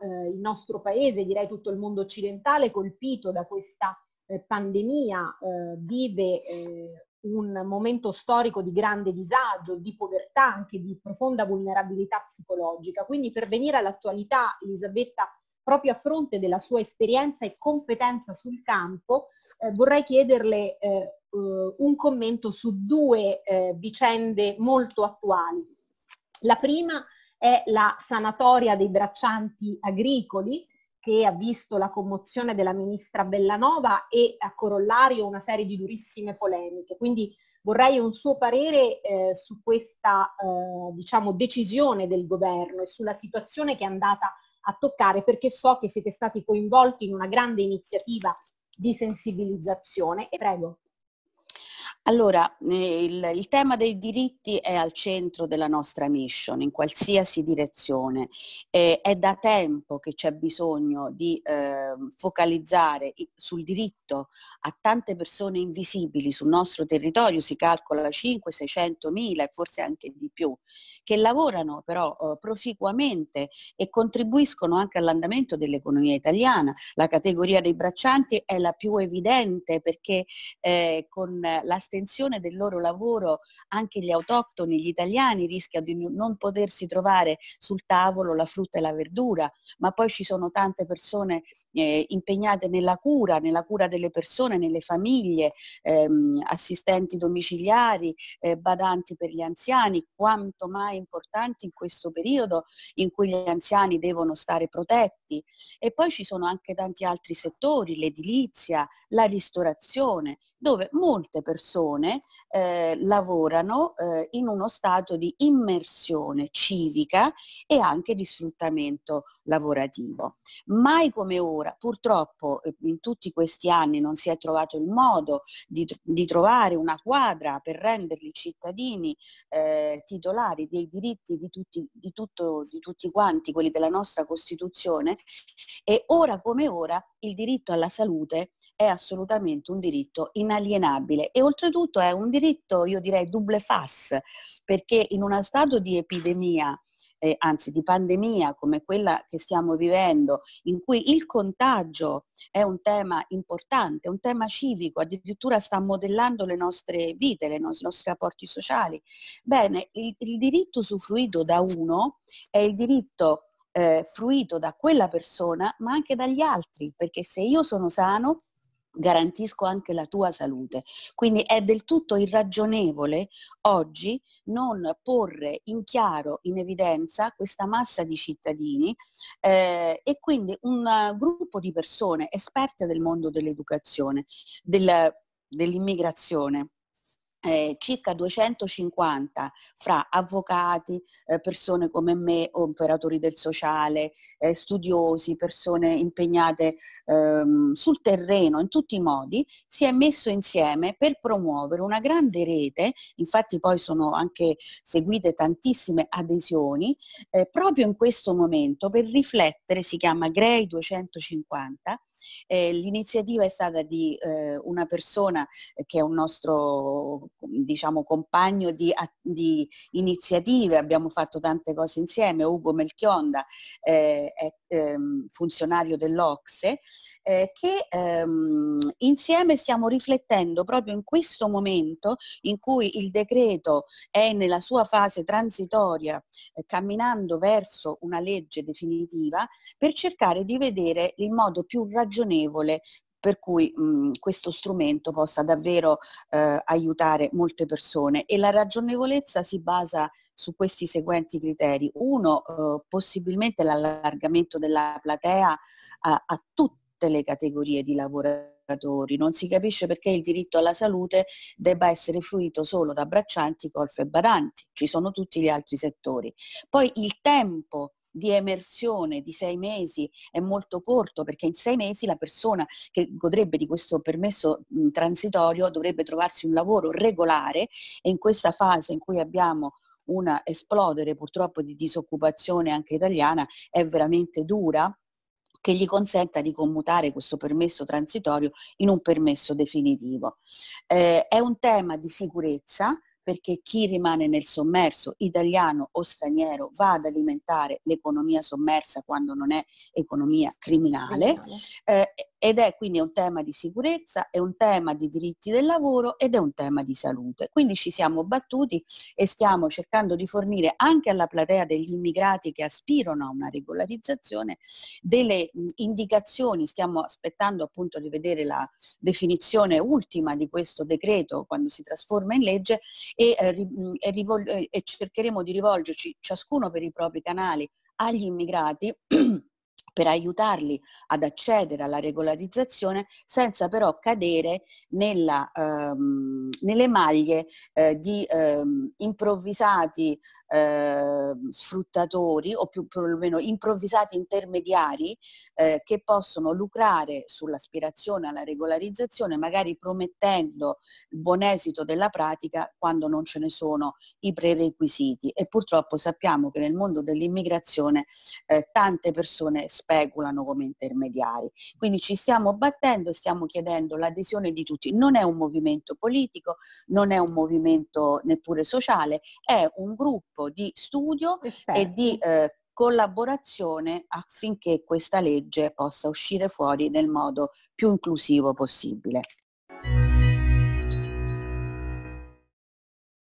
eh, il nostro paese, direi tutto il mondo occidentale colpito da questa eh, pandemia eh, vive eh, un momento storico di grande disagio, di povertà, anche di profonda vulnerabilità psicologica. Quindi per venire all'attualità, Elisabetta, proprio a fronte della sua esperienza e competenza sul campo, eh, vorrei chiederle eh, un commento su due vicende molto attuali. La prima è è la sanatoria dei braccianti agricoli che ha visto la commozione della ministra Bellanova e a corollario una serie di durissime polemiche. Quindi vorrei un suo parere eh, su questa eh, diciamo, decisione del governo e sulla situazione che è andata a toccare perché so che siete stati coinvolti in una grande iniziativa di sensibilizzazione. E prego. Allora, eh, il, il, tema dei diritti è al centro della nostra mission, in qualsiasi direzione. Eh, è da tempo che c'è bisogno di eh, focalizzare sul diritto a tante persone invisibili sul nostro territorio, si calcola 5-600 mila e forse anche di più, che lavorano però eh, proficuamente e contribuiscono anche all'andamento dell'economia italiana. La categoria dei braccianti è la più evidente perché eh, con la stessa l'estensione del loro lavoro anche gli autoctoni, gli italiani rischiano di non potersi trovare sul tavolo la frutta e la verdura, ma poi ci sono tante persone eh, impegnate nella cura, nella cura delle persone, nelle famiglie, ehm, assistenti domiciliari, eh, badanti per gli anziani, quanto mai importanti in questo periodo in cui gli anziani devono stare protetti. E poi ci sono anche tanti altri settori, l'edilizia, la ristorazione, dove molte persone eh, lavorano eh, in uno stato di immersione civica e anche di sfruttamento lavorativo. Mai come ora, purtroppo eh, in tutti questi anni non si è trovato il modo di, di trovare una quadra per renderli cittadini eh, titolari dei diritti di tutti, di, tutto, di tutti quanti, quelli della nostra Costituzione, e ora come ora il diritto alla salute è assolutamente un diritto inalienabile e oltretutto è un diritto, io direi, double face, perché in uno stato di epidemia eh, anzi di pandemia come quella che stiamo vivendo, in cui il contagio è un tema importante, un tema civico, addirittura sta modellando le nostre vite, le no- i nostri rapporti sociali. Bene, il, il diritto usufruito da uno è il diritto eh, fruito da quella persona, ma anche dagli altri, perché se io sono sano, garantisco anche la tua salute. Quindi è del tutto irragionevole oggi non porre in chiaro, in evidenza, questa massa di cittadini eh, e quindi un gruppo di persone esperte del mondo dell'educazione, del, dell'immigrazione eh, circa 250 fra avvocati, eh, persone come me, operatori del sociale, eh, studiosi, persone impegnate ehm, sul terreno in tutti i modi, si è messo insieme per promuovere una grande rete, infatti poi sono anche seguite tantissime adesioni, eh, proprio in questo momento per riflettere, si chiama Grey 250, eh, l'iniziativa è stata di eh, una persona che è un nostro diciamo, compagno di, di, iniziative, abbiamo fatto tante cose insieme, Ugo Melchionda eh, è ehm, funzionario dell'Ocse, eh, che ehm, insieme stiamo riflettendo proprio in questo momento in cui il decreto è nella sua fase transitoria, eh, camminando verso una legge definitiva, per cercare di vedere il modo più ragionevole per cui mh, mhmm, questo strumento possa davvero eh, aiutare molte persone e la ragionevolezza si basa su questi seguenti criteri. Uno, eh, possibilmente l'allargamento della platea a, a tutte le categorie di lavoratori non si capisce perché il diritto alla salute debba essere fruito solo da braccianti, golf e badanti. Ci sono tutti gli altri settori. Poi il tempo di emersione di sei mesi è molto corto perché in sei mesi la persona che godrebbe di questo permesso mh, transitorio dovrebbe trovarsi un lavoro regolare e in questa fase in cui abbiamo una esplodere purtroppo di disoccupazione anche italiana è veramente dura che gli consenta di commutare questo permesso transitorio in un permesso definitivo. Eh, è un tema di sicurezza, perché chi rimane nel sommerso, italiano o straniero, va ad alimentare l'economia sommersa quando non è economia criminale, eh, ed è quindi un tema di sicurezza, è un tema di diritti del lavoro ed è un tema di salute. Quindi ci siamo battuti e stiamo cercando di fornire anche alla platea degli immigrati che aspirano a una regolarizzazione delle indicazioni, stiamo aspettando appunto di vedere la definizione ultima di questo decreto quando si trasforma in legge e, eh, e, e cercheremo di rivolgerci ciascuno per i propri canali agli immigrati per aiutarli ad accedere alla regolarizzazione senza però cadere nella, ehm, nelle maglie eh, di ehm, improvvisati eh, sfruttatori o più perlomeno improvvisati intermediari eh, che possono lucrare sull'aspirazione alla regolarizzazione magari promettendo il buon esito della pratica quando non ce ne sono i prerequisiti e purtroppo sappiamo che nel mondo dell'immigrazione eh, tante persone speculano come intermediari. Quindi ci stiamo battendo, stiamo chiedendo l'adesione di tutti. Non è un movimento politico, non è un movimento neppure sociale, è un gruppo di studio Esperti. e di eh, collaborazione affinché questa legge possa uscire fuori nel modo più inclusivo possibile.